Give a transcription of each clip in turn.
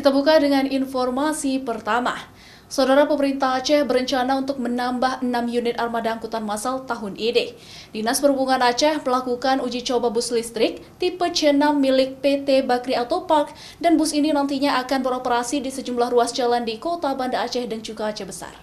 Kita buka dengan informasi pertama. Saudara pemerintah Aceh berencana untuk menambah 6 unit armada angkutan massal tahun ini. Dinas Perhubungan Aceh melakukan uji coba bus listrik tipe C6 milik PT Bakri Autopark dan bus ini nantinya akan beroperasi di sejumlah ruas jalan di kota Banda Aceh dan juga Aceh Besar.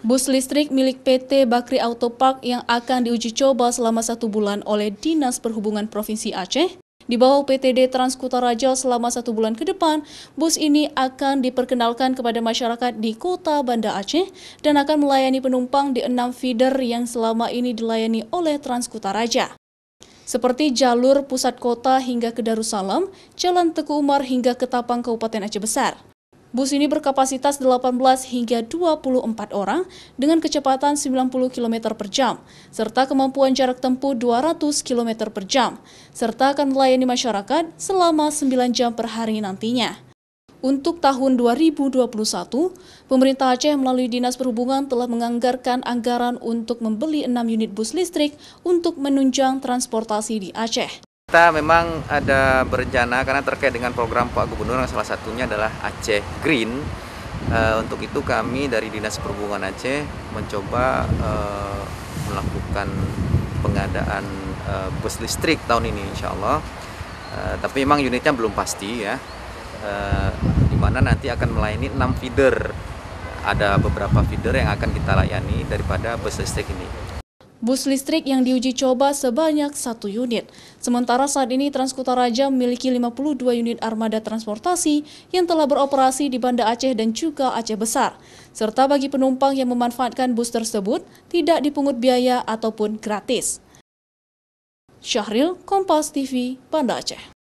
Bus listrik milik PT Bakri Autopark yang akan diuji coba selama satu bulan oleh Dinas Perhubungan Provinsi Aceh di bawah PTD Trans Kutaraja selama satu bulan ke depan, bus ini akan diperkenalkan kepada masyarakat di kota Banda Aceh dan akan melayani penumpang di enam feeder yang selama ini dilayani oleh Trans Kutaraja. Seperti jalur pusat kota hingga ke Darussalam, Jalan Teku Umar hingga ke Tapang Kabupaten Aceh Besar. Bus ini berkapasitas 18 hingga 24 orang dengan kecepatan 90 km per jam, serta kemampuan jarak tempuh 200 km per jam, serta akan melayani masyarakat selama 9 jam per hari nantinya. Untuk tahun 2021, pemerintah Aceh melalui Dinas Perhubungan telah menganggarkan anggaran untuk membeli 6 unit bus listrik untuk menunjang transportasi di Aceh kita memang ada berencana karena terkait dengan program Pak Gubernur yang salah satunya adalah Aceh Green. Eh, untuk itu kami dari Dinas Perhubungan Aceh mencoba eh, melakukan pengadaan eh, bus listrik tahun ini insya Allah. tapi memang unitnya belum pasti ya. di mana nanti akan melayani 6 feeder. Ada beberapa feeder yang akan kita layani daripada bus listrik ini. Bus listrik yang diuji coba sebanyak satu unit. Sementara saat ini Transkutara Raja memiliki 52 unit armada transportasi yang telah beroperasi di Banda Aceh dan juga Aceh Besar. Serta bagi penumpang yang memanfaatkan bus tersebut tidak dipungut biaya ataupun gratis. Syahril, Kompas TV, Banda Aceh.